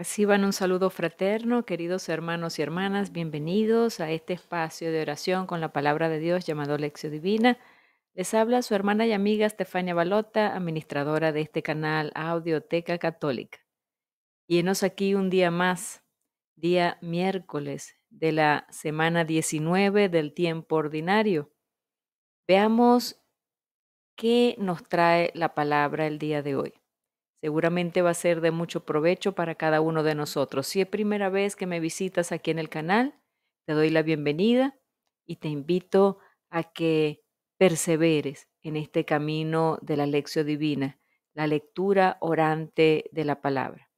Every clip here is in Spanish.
Reciban un saludo fraterno, queridos hermanos y hermanas, bienvenidos a este espacio de oración con la palabra de Dios llamado Lección Divina. Les habla su hermana y amiga Estefania Balota, administradora de este canal Audioteca Católica. Y aquí un día más, día miércoles de la semana 19 del tiempo ordinario. Veamos qué nos trae la palabra el día de hoy. Seguramente va a ser de mucho provecho para cada uno de nosotros. Si es primera vez que me visitas aquí en el canal, te doy la bienvenida y te invito a que perseveres en este camino de la lección divina, la lectura orante de la palabra.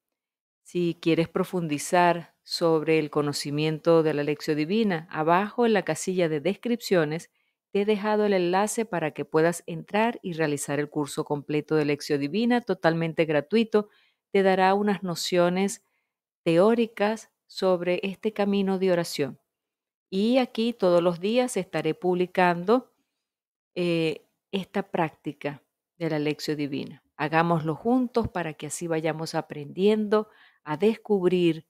Si quieres profundizar sobre el conocimiento de la lección divina, abajo en la casilla de descripciones te he dejado el enlace para que puedas entrar y realizar el curso completo de Lección Divina totalmente gratuito. Te dará unas nociones teóricas sobre este camino de oración. Y aquí todos los días estaré publicando eh, esta práctica de la lección divina. Hagámoslo juntos para que así vayamos aprendiendo a descubrir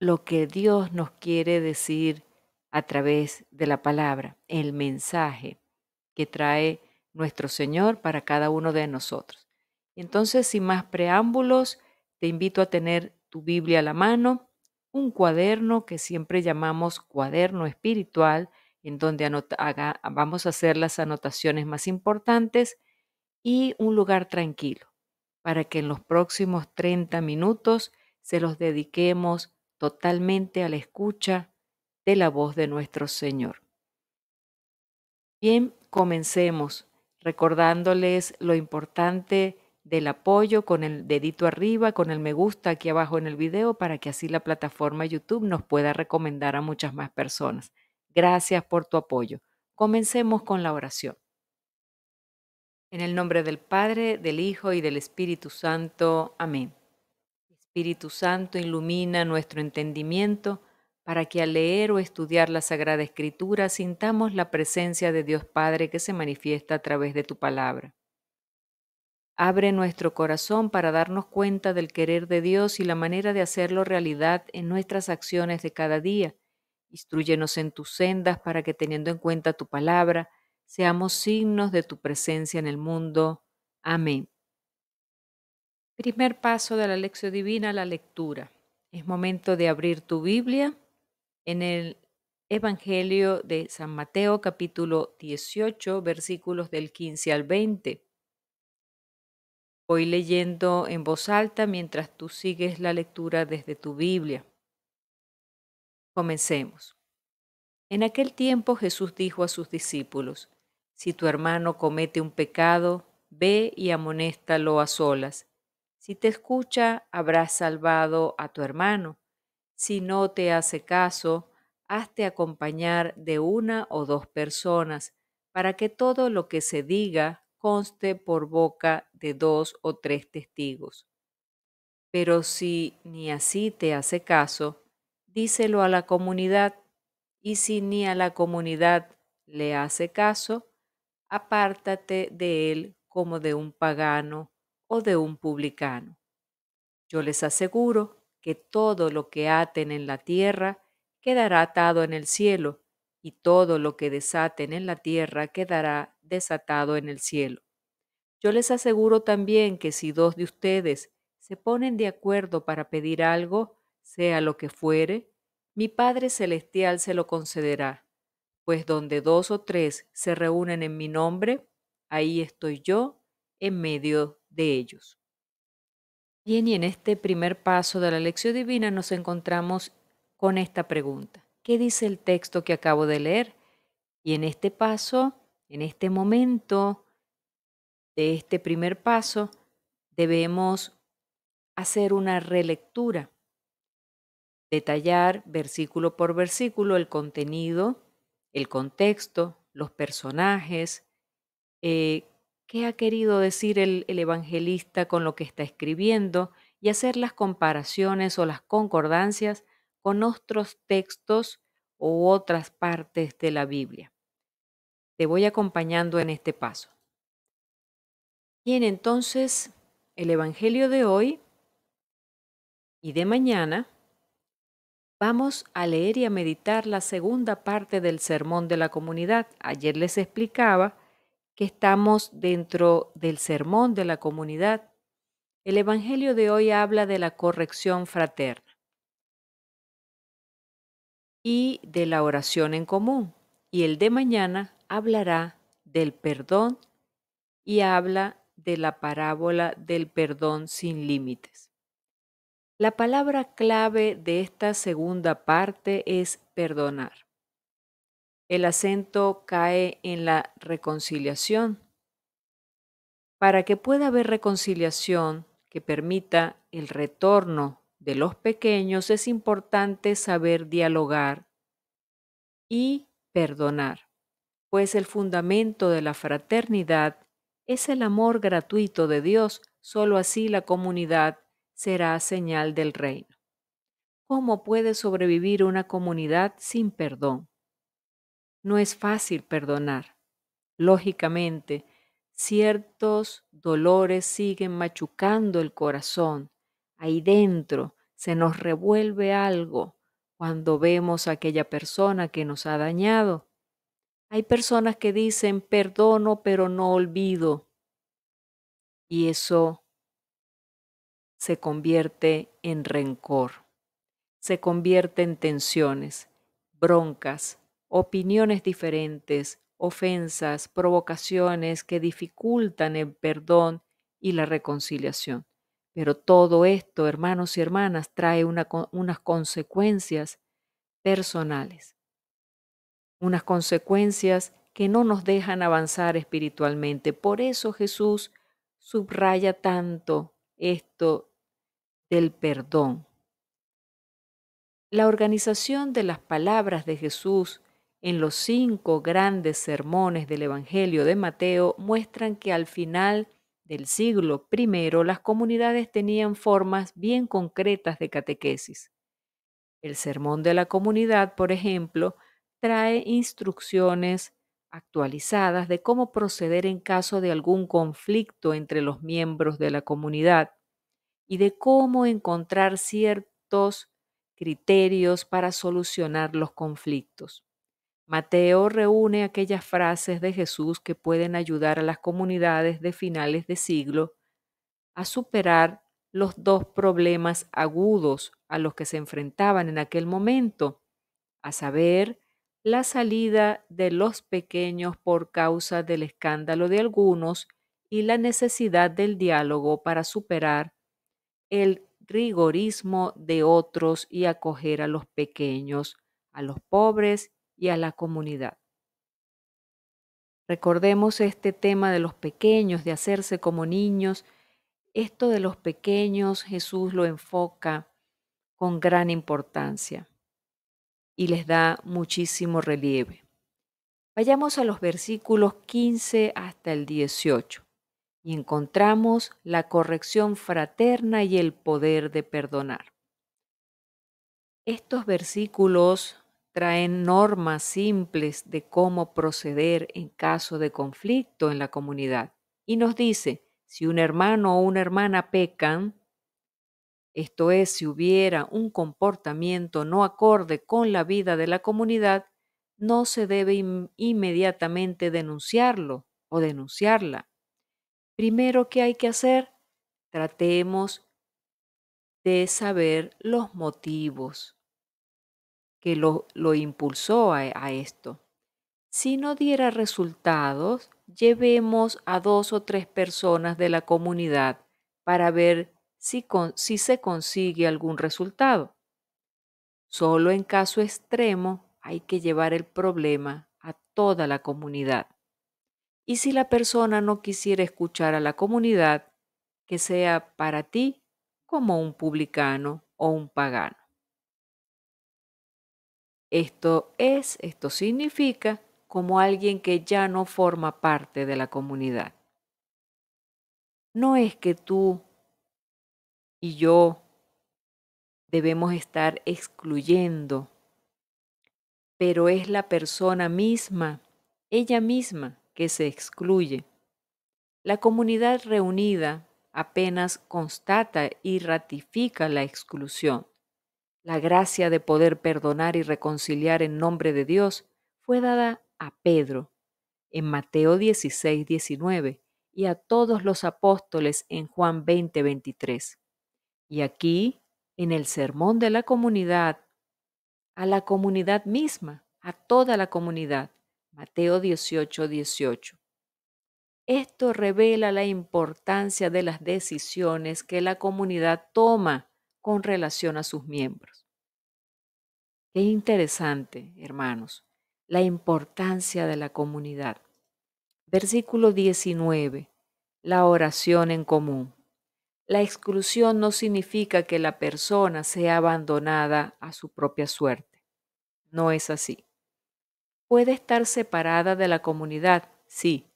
lo que Dios nos quiere decir a través de la palabra, el mensaje que trae nuestro Señor para cada uno de nosotros. Entonces, sin más preámbulos, te invito a tener tu Biblia a la mano, un cuaderno que siempre llamamos cuaderno espiritual, en donde anota, vamos a hacer las anotaciones más importantes y un lugar tranquilo para que en los próximos 30 minutos se los dediquemos totalmente a la escucha de la voz de nuestro Señor. Bien, comencemos recordándoles lo importante del apoyo con el dedito arriba, con el me gusta aquí abajo en el video para que así la plataforma YouTube nos pueda recomendar a muchas más personas. Gracias por tu apoyo. Comencemos con la oración. En el nombre del Padre, del Hijo y del Espíritu Santo. Amén. Espíritu Santo, ilumina nuestro entendimiento para que al leer o estudiar la Sagrada Escritura sintamos la presencia de Dios Padre que se manifiesta a través de tu palabra. Abre nuestro corazón para darnos cuenta del querer de Dios y la manera de hacerlo realidad en nuestras acciones de cada día. Instruyenos en tus sendas para que teniendo en cuenta tu palabra, seamos signos de tu presencia en el mundo. Amén. Primer paso de la lección divina, la lectura. Es momento de abrir tu Biblia en el Evangelio de San Mateo capítulo 18 versículos del 15 al 20. Voy leyendo en voz alta mientras tú sigues la lectura desde tu Biblia. Comencemos. En aquel tiempo Jesús dijo a sus discípulos, Si tu hermano comete un pecado, ve y amonéstalo a solas. Si te escucha, habrás salvado a tu hermano. Si no te hace caso, hazte acompañar de una o dos personas para que todo lo que se diga conste por boca de dos o tres testigos. Pero si ni así te hace caso, díselo a la comunidad y si ni a la comunidad le hace caso, apártate de él como de un pagano o de un publicano. Yo les aseguro que todo lo que aten en la tierra quedará atado en el cielo, y todo lo que desaten en la tierra quedará desatado en el cielo. Yo les aseguro también que si dos de ustedes se ponen de acuerdo para pedir algo, sea lo que fuere, mi Padre Celestial se lo concederá, pues donde dos o tres se reúnen en mi nombre, ahí estoy yo en medio de ellos. Bien, y en este primer paso de la lección divina nos encontramos con esta pregunta. ¿Qué dice el texto que acabo de leer? Y en este paso, en este momento de este primer paso, debemos hacer una relectura, detallar versículo por versículo el contenido, el contexto, los personajes, eh, qué ha querido decir el, evangelista con lo que está escribiendo y hacer las comparaciones o las concordancias con otros textos u otras partes de la Biblia. Te voy acompañando en este paso. Bien, entonces el Evangelio de hoy y de mañana vamos a leer y a meditar la segunda parte del Sermón de la Comunidad. Ayer les explicaba que estamos dentro del sermón de la comunidad, el Evangelio de hoy habla de la corrección fraterna y de la oración en común, y el de mañana hablará del perdón y habla de la parábola del perdón sin límites. La palabra clave de esta segunda parte es perdonar el acento cae en la reconciliación. Para que pueda haber reconciliación que permita el retorno de los pequeños, es importante saber dialogar y perdonar, pues el fundamento de la fraternidad es el amor gratuito de Dios, Solo así la comunidad será señal del reino. ¿Cómo puede sobrevivir una comunidad sin perdón? No es fácil perdonar. Lógicamente, ciertos dolores siguen machucando el corazón. Ahí dentro se nos revuelve algo cuando vemos a aquella persona que nos ha dañado. Hay personas que dicen perdono pero no olvido. Y eso se convierte en rencor, se convierte en tensiones, broncas, opiniones diferentes, ofensas, provocaciones que dificultan el perdón y la reconciliación. Pero todo esto, hermanos y hermanas, trae unas consecuencias personales, unas consecuencias que no nos dejan avanzar espiritualmente. Por eso Jesús subraya tanto esto del perdón. La organización de las palabras de Jesús en los cinco grandes sermones del Evangelio de Mateo muestran que al final del siglo I las comunidades tenían formas bien concretas de catequesis. El sermón de la comunidad, por ejemplo, trae instrucciones actualizadas de cómo proceder en caso de algún conflicto entre los miembros de la comunidad y de cómo encontrar ciertos criterios para solucionar los conflictos. Mateo reúne aquellas frases de Jesús que pueden ayudar a las comunidades de finales de siglo a superar los dos problemas agudos a los que se enfrentaban en aquel momento, a saber, la salida de los pequeños por causa del escándalo de algunos y la necesidad del diálogo para superar el rigorismo de otros y acoger a los pequeños, a los pobres y a la comunidad. Recordemos este tema de los pequeños, de hacerse como niños. Esto de los pequeños Jesús lo enfoca con gran importancia y les da muchísimo relieve. Vayamos a los versículos 15 hasta el 18 y encontramos la corrección fraterna y el poder de perdonar. Estos versículos traen normas simples de cómo proceder en caso de conflicto en la comunidad. Y nos dice, si un hermano o una hermana pecan, esto es, si hubiera un comportamiento no acorde con la vida de la comunidad, no se debe inmediatamente denunciarlo o denunciarla. Primero, ¿qué hay que hacer? Tratemos de saber los motivos que lo, lo impulsó a, esto. Si no diera resultados, llevemos a dos o tres personas de la comunidad para ver si, si, se consigue algún resultado. Solo en caso extremo hay que llevar el problema a toda la comunidad. Y si la persona no quisiera escuchar a la comunidad, que sea para ti como un publicano o un pagano. Esto es, esto significa como alguien que ya no forma parte de la comunidad. No es que tú y yo debemos estar excluyendo, pero es la persona misma, ella misma, que se excluye. La comunidad reunida apenas constata y ratifica la exclusión. La gracia de poder perdonar y reconciliar en nombre de Dios fue dada a Pedro en Mateo 16, 19 y a todos los apóstoles en Juan 20, 23. Y aquí, en el sermón de la comunidad, a la comunidad misma, a toda la comunidad, Mateo 18, 18. Esto revela la importancia de las decisiones que la comunidad toma con relación a sus miembros. Qué interesante, hermanos, la importancia de la comunidad. Versículo 19. La oración en común. La exclusión no significa que la persona sea abandonada a su propia suerte. No es así. Puede estar separada de la comunidad, sí,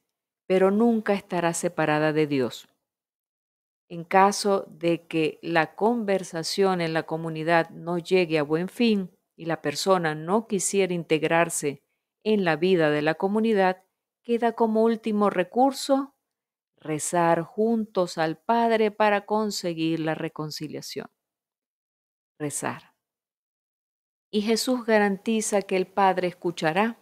pero nunca estará separada de Dios. En caso de que la conversación en la comunidad no llegue a buen fin y la persona no quisiera integrarse en la vida de la comunidad, queda como último recurso rezar juntos al Padre para conseguir la reconciliación. Rezar. Y Jesús garantiza que el Padre escuchará.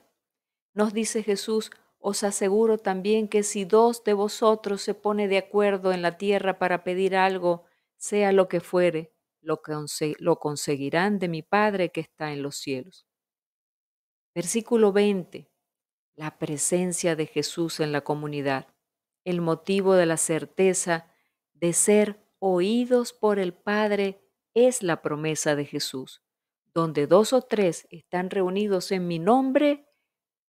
Nos dice Jesús, os aseguro también que si dos de vosotros se pone de acuerdo en la tierra para pedir algo, sea lo que fuere, lo, lo conseguirán de mi Padre que está en los cielos. Versículo 20. La presencia de Jesús en la comunidad, el motivo de la certeza de ser oídos por el Padre es la promesa de Jesús. Donde dos o tres están reunidos en mi nombre,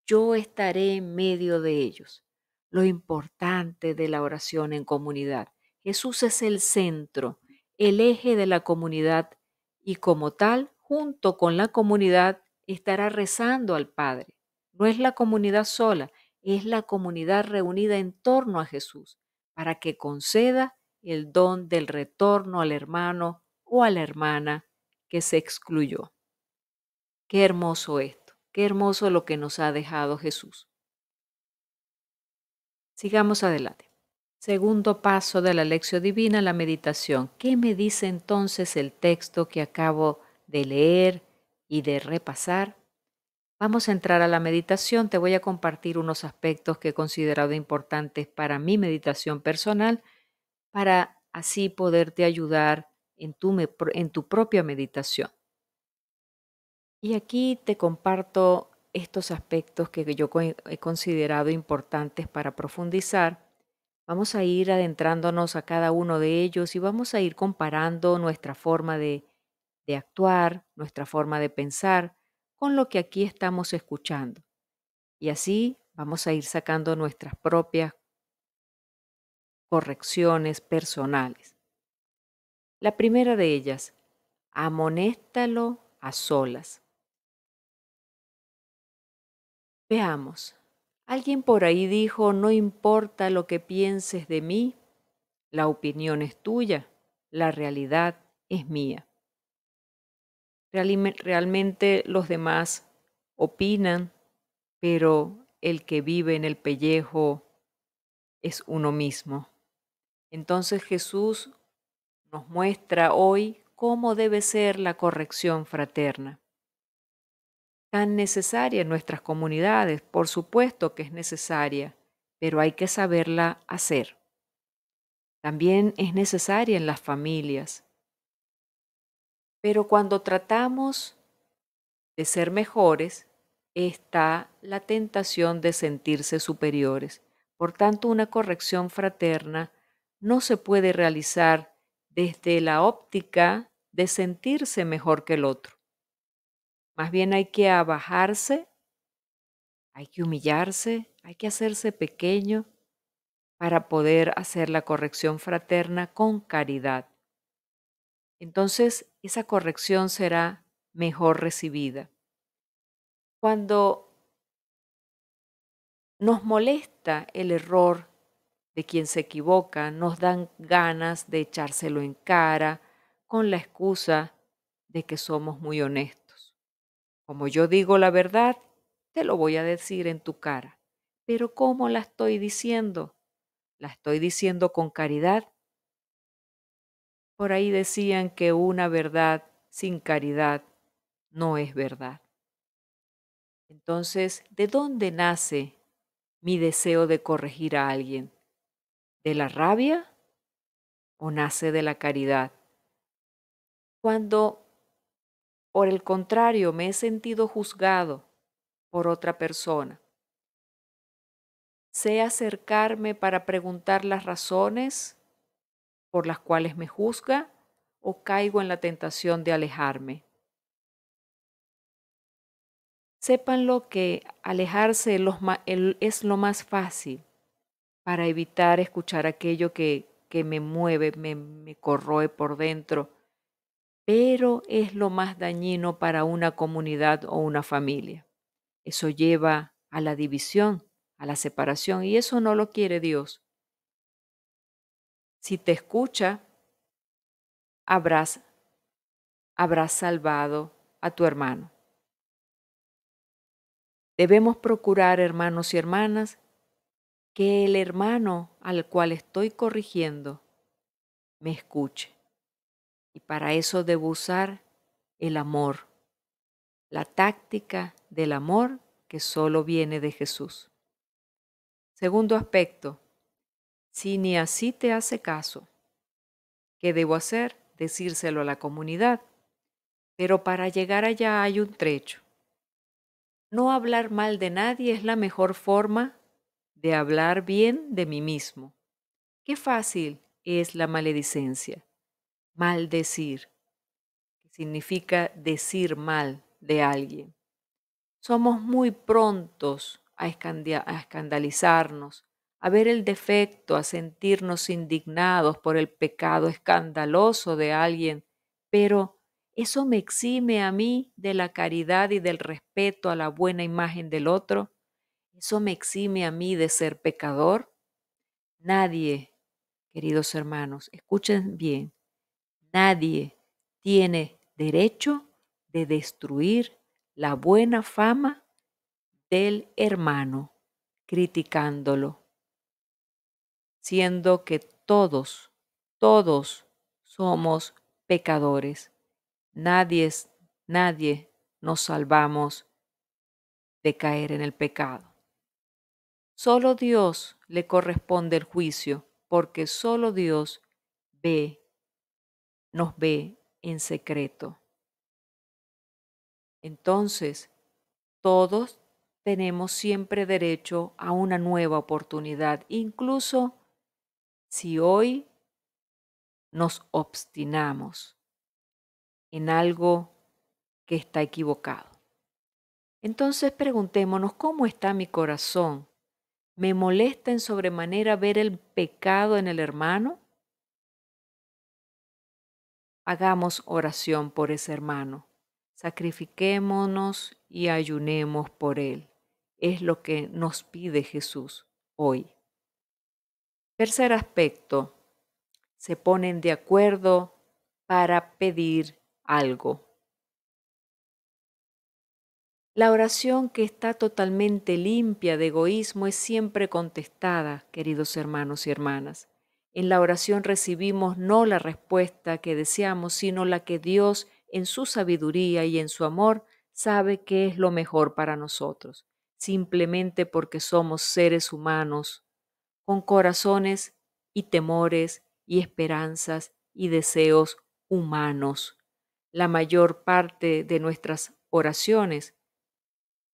yo estaré en medio de ellos. Lo importante de la oración en comunidad. Jesús es el centro, el eje de la comunidad y como tal, junto con la comunidad, estará rezando al Padre. No es la comunidad sola, es la comunidad reunida en torno a Jesús para que conceda el don del retorno al hermano o a la hermana que se excluyó. Qué hermoso esto. Qué hermoso lo que nos ha dejado Jesús. Sigamos adelante. Segundo paso de la lección divina, la meditación. ¿Qué me dice entonces el texto que acabo de leer y de repasar? Vamos a entrar a la meditación. Te voy a compartir unos aspectos que he considerado importantes para mi meditación personal, para así poderte ayudar en tu, en tu propia meditación. Y aquí te comparto estos aspectos que yo he considerado importantes para profundizar. Vamos a ir adentrándonos a cada uno de ellos y vamos a ir comparando nuestra forma de, actuar, nuestra forma de pensar con lo que aquí estamos escuchando. Y así vamos a ir sacando nuestras propias correcciones personales. La primera de ellas, amonéstalo a solas. Veamos. Alguien por ahí dijo, no importa lo que pienses de mí, la opinión es tuya, la realidad es mía. Realmente los demás opinan, pero el que vive en el pellejo es uno mismo. Entonces Jesús nos muestra hoy cómo debe ser la corrección fraterna tan necesaria en nuestras comunidades, por supuesto que es necesaria, pero hay que saberla hacer. También es necesaria en las familias. Pero cuando tratamos de ser mejores, está la tentación de sentirse superiores. Por tanto, una corrección fraterna no se puede realizar desde la óptica de sentirse mejor que el otro. Más bien hay que abajarse, hay que humillarse, hay que hacerse pequeño para poder hacer la corrección fraterna con caridad. Entonces esa corrección será mejor recibida. Cuando nos molesta el error de quien se equivoca, nos dan ganas de echárselo en cara con la excusa de que somos muy honestos. Como yo digo la verdad, te lo voy a decir en tu cara. Pero ¿cómo la estoy diciendo? ¿La estoy diciendo con caridad? Por ahí decían que una verdad sin caridad no es verdad. Entonces, ¿de dónde nace mi deseo de corregir a alguien? ¿De la rabia o nace de la caridad? Cuando por el contrario, me he sentido juzgado por otra persona. Sé acercarme para preguntar las razones por las cuales me juzga o caigo en la tentación de alejarme. Sépanlo que alejarse es lo más fácil para evitar escuchar aquello que, me mueve, me corroe por dentro pero es lo más dañino para una comunidad o una familia. Eso lleva a la división, a la separación, y eso no lo quiere Dios. Si te escucha, habrás, habrás salvado a tu hermano. Debemos procurar, hermanos y hermanas, que el hermano al cual estoy corrigiendo me escuche. Y para eso debo usar el amor, la táctica del amor que solo viene de Jesús. Segundo aspecto, si ni así te hace caso, ¿qué debo hacer? Decírselo a la comunidad. Pero para llegar allá hay un trecho. No hablar mal de nadie es la mejor forma de hablar bien de mí mismo. Qué fácil es la maledicencia maldecir, que significa decir mal de alguien. Somos muy prontos a, escandalizarnos, a ver el defecto, a sentirnos indignados por el pecado escandaloso de alguien, pero ¿eso me exime a mí de la caridad y del respeto a la buena imagen del otro? ¿Eso me exime a mí de ser pecador? Nadie, queridos hermanos, escuchen bien, Nadie tiene derecho de destruir la buena fama del hermano criticándolo, siendo que todos, todos somos pecadores. Nadie, nadie nos salvamos de caer en el pecado. Solo Dios le corresponde el juicio, porque solo Dios ve nos ve en secreto. Entonces, todos tenemos siempre derecho a una nueva oportunidad, incluso si hoy nos obstinamos en algo que está equivocado. Entonces preguntémonos, ¿cómo está mi corazón? ¿Me molesta en sobremanera ver el pecado en el hermano? Hagamos oración por ese hermano. Sacrifiquémonos y ayunemos por él. Es lo que nos pide Jesús hoy. Tercer aspecto, se ponen de acuerdo para pedir algo. La oración que está totalmente limpia de egoísmo es siempre contestada, queridos hermanos y hermanas. En la oración recibimos no la respuesta que deseamos, sino la que Dios en su sabiduría y en su amor sabe que es lo mejor para nosotros, simplemente porque somos seres humanos, con corazones y temores y esperanzas y deseos humanos. La mayor parte de nuestras oraciones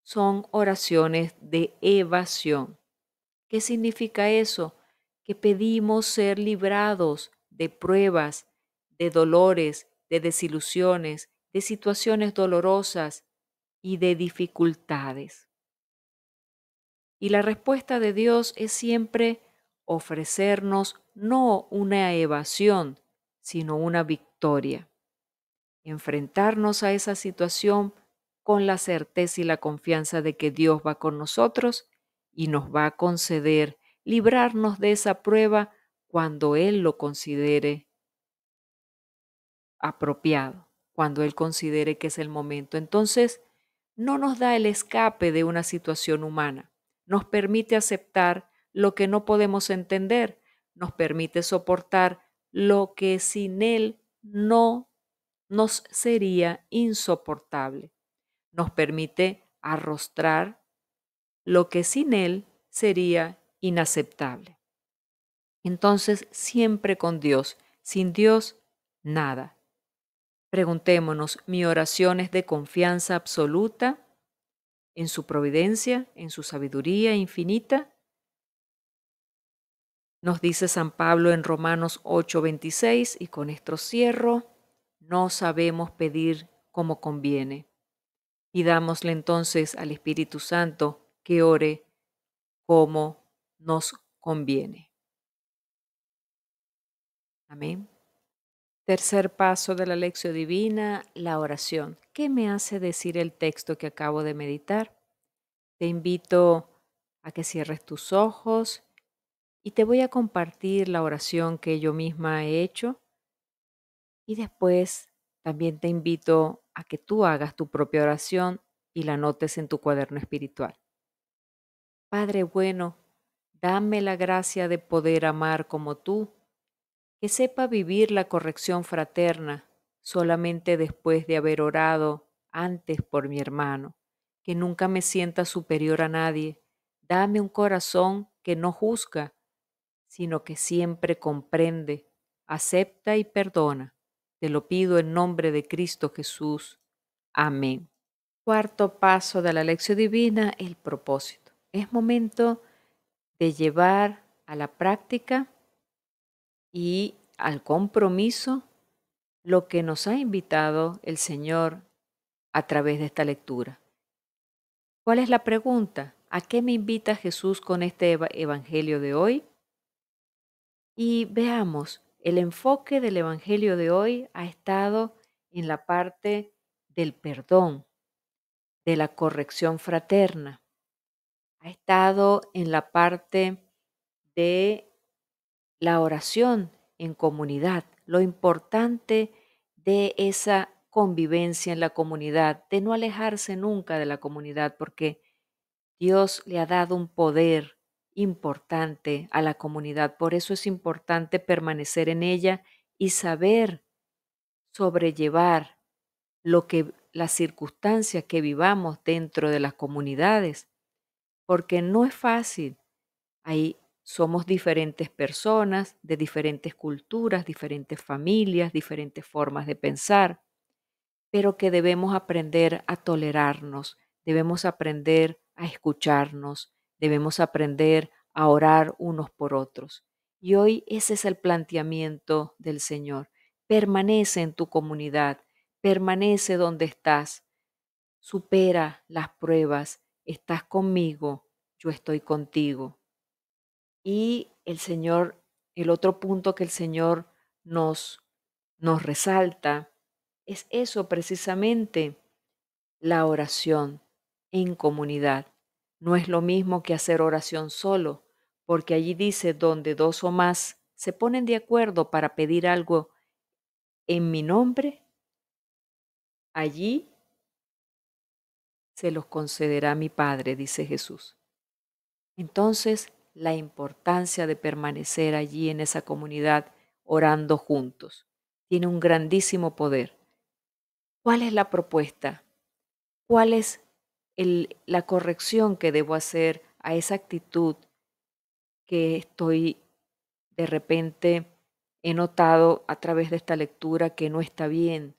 son oraciones de evasión. ¿Qué significa eso? que pedimos ser librados de pruebas, de dolores, de desilusiones, de situaciones dolorosas y de dificultades. Y la respuesta de Dios es siempre ofrecernos no una evasión, sino una victoria. Enfrentarnos a esa situación con la certeza y la confianza de que Dios va con nosotros y nos va a conceder librarnos de esa prueba cuando Él lo considere apropiado, cuando Él considere que es el momento. Entonces, no nos da el escape de una situación humana, nos permite aceptar lo que no podemos entender, nos permite soportar lo que sin Él no nos sería insoportable, nos permite arrostrar lo que sin Él sería inaceptable. Entonces, siempre con Dios, sin Dios, nada. Preguntémonos, ¿mi oración es de confianza absoluta en su providencia, en su sabiduría infinita? Nos dice San Pablo en Romanos 8:26, y con nuestro cierro, no sabemos pedir como conviene. Y dámosle entonces al Espíritu Santo que ore como nos conviene. Amén. Tercer paso de la lección divina, la oración. ¿Qué me hace decir el texto que acabo de meditar? Te invito a que cierres tus ojos y te voy a compartir la oración que yo misma he hecho. Y después también te invito a que tú hagas tu propia oración y la notes en tu cuaderno espiritual. Padre bueno, Dame la gracia de poder amar como tú, que sepa vivir la corrección fraterna solamente después de haber orado antes por mi hermano, que nunca me sienta superior a nadie. Dame un corazón que no juzga, sino que siempre comprende, acepta y perdona. Te lo pido en nombre de Cristo Jesús. Amén. Cuarto paso de la lección divina, el propósito. Es momento de llevar a la práctica y al compromiso lo que nos ha invitado el Señor a través de esta lectura. ¿Cuál es la pregunta? ¿A qué me invita Jesús con este Evangelio de hoy? Y veamos, el enfoque del Evangelio de hoy ha estado en la parte del perdón, de la corrección fraterna, ha estado en la parte de la oración en comunidad, lo importante de esa convivencia en la comunidad, de no alejarse nunca de la comunidad, porque Dios le ha dado un poder importante a la comunidad. Por eso es importante permanecer en ella y saber sobrellevar lo que las circunstancias que vivamos dentro de las comunidades porque no es fácil. Ahí somos diferentes personas, de diferentes culturas, diferentes familias, diferentes formas de pensar, pero que debemos aprender a tolerarnos, debemos aprender a escucharnos, debemos aprender a orar unos por otros. Y hoy ese es el planteamiento del Señor. Permanece en tu comunidad, permanece donde estás, supera las pruebas, estás conmigo, yo estoy contigo. Y el Señor, el otro punto que el Señor nos, nos resalta es eso precisamente, la oración en comunidad. No es lo mismo que hacer oración solo, porque allí dice donde dos o más se ponen de acuerdo para pedir algo en mi nombre, allí se los concederá mi Padre, dice Jesús. Entonces, la importancia de permanecer allí en esa comunidad orando juntos tiene un grandísimo poder. ¿Cuál es la propuesta? ¿Cuál es la corrección que debo hacer a esa actitud que estoy de repente he notado a través de esta lectura que no está bien,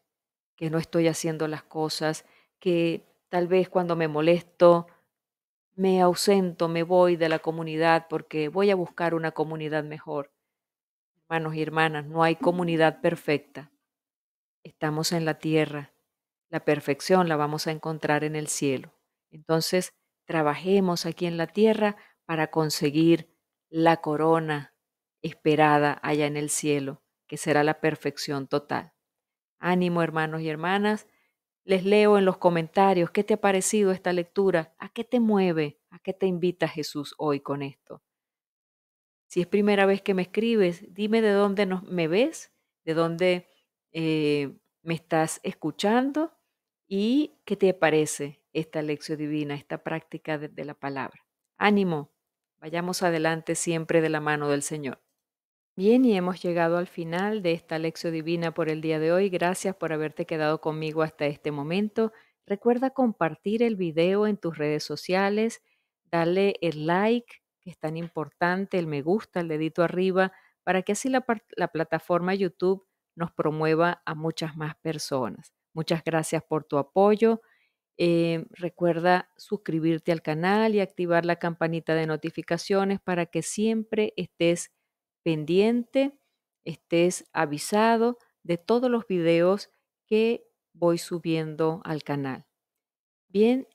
que no estoy haciendo las cosas, que Tal vez cuando me molesto, me ausento, me voy de la comunidad porque voy a buscar una comunidad mejor. Hermanos y hermanas, no hay comunidad perfecta. Estamos en la tierra. La perfección la vamos a encontrar en el cielo. Entonces, trabajemos aquí en la tierra para conseguir la corona esperada allá en el cielo, que será la perfección total. Ánimo, hermanos y hermanas, les leo en los comentarios qué te ha parecido esta lectura, a qué te mueve, a qué te invita Jesús hoy con esto. Si es primera vez que me escribes, dime de dónde me ves, de dónde eh, me estás escuchando y qué te parece esta lección divina, esta práctica de la palabra. Ánimo, vayamos adelante siempre de la mano del Señor. Bien, y hemos llegado al final de esta lección divina por el día de hoy. Gracias por haberte quedado conmigo hasta este momento. Recuerda compartir el video en tus redes sociales, darle el like, que es tan importante, el me gusta, el dedito arriba, para que así la, plataforma YouTube nos promueva a muchas más personas. Muchas gracias por tu apoyo. Eh, recuerda suscribirte al canal y activar la campanita de notificaciones para que siempre estés pendiente, estés avisado de todos los videos que voy subiendo al canal. Bien,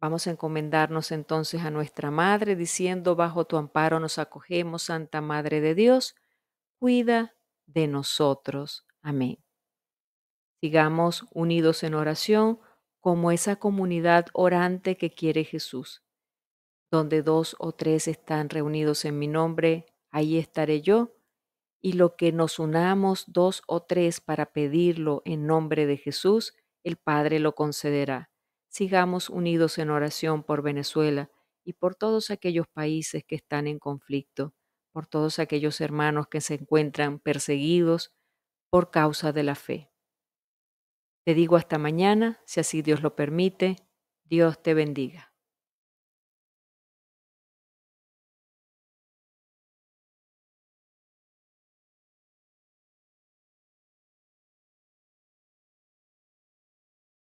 vamos a encomendarnos entonces a nuestra Madre diciendo, bajo tu amparo nos acogemos, Santa Madre de Dios, cuida de nosotros. Amén. Sigamos unidos en oración como esa comunidad orante que quiere Jesús. Donde dos o tres están reunidos en mi nombre, ahí estaré yo, y lo que nos unamos dos o tres para pedirlo en nombre de Jesús, el Padre lo concederá. Sigamos unidos en oración por Venezuela y por todos aquellos países que están en conflicto, por todos aquellos hermanos que se encuentran perseguidos por causa de la fe. Te digo hasta mañana, si así Dios lo permite, Dios te bendiga.